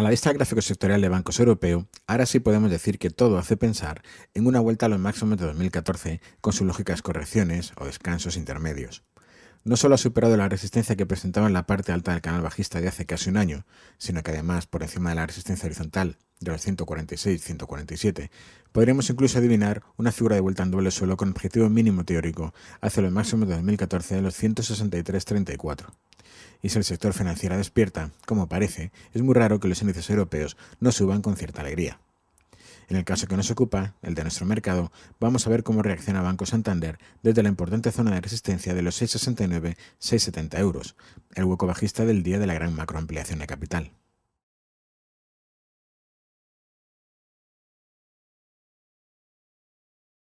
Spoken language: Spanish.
A la vista gráfico sectorial de bancos europeo, ahora sí podemos decir que todo hace pensar en una vuelta a los máximos de 2014 con sus lógicas correcciones o descansos intermedios. No solo ha superado la resistencia que presentaba en la parte alta del canal bajista de hace casi un año, sino que además, por encima de la resistencia horizontal de los 146-147, podríamos incluso adivinar una figura de vuelta en doble suelo con objetivo mínimo teórico hacia los máximos de 2014 de los 163-34. Y si el sector financiero despierta, como parece, es muy raro que los índices europeos no suban con cierta alegría. En el caso que nos ocupa, el de nuestro mercado, vamos a ver cómo reacciona Banco Santander desde la importante zona de resistencia de los 669-670 euros, el hueco bajista del día de la gran macroampliación de capital.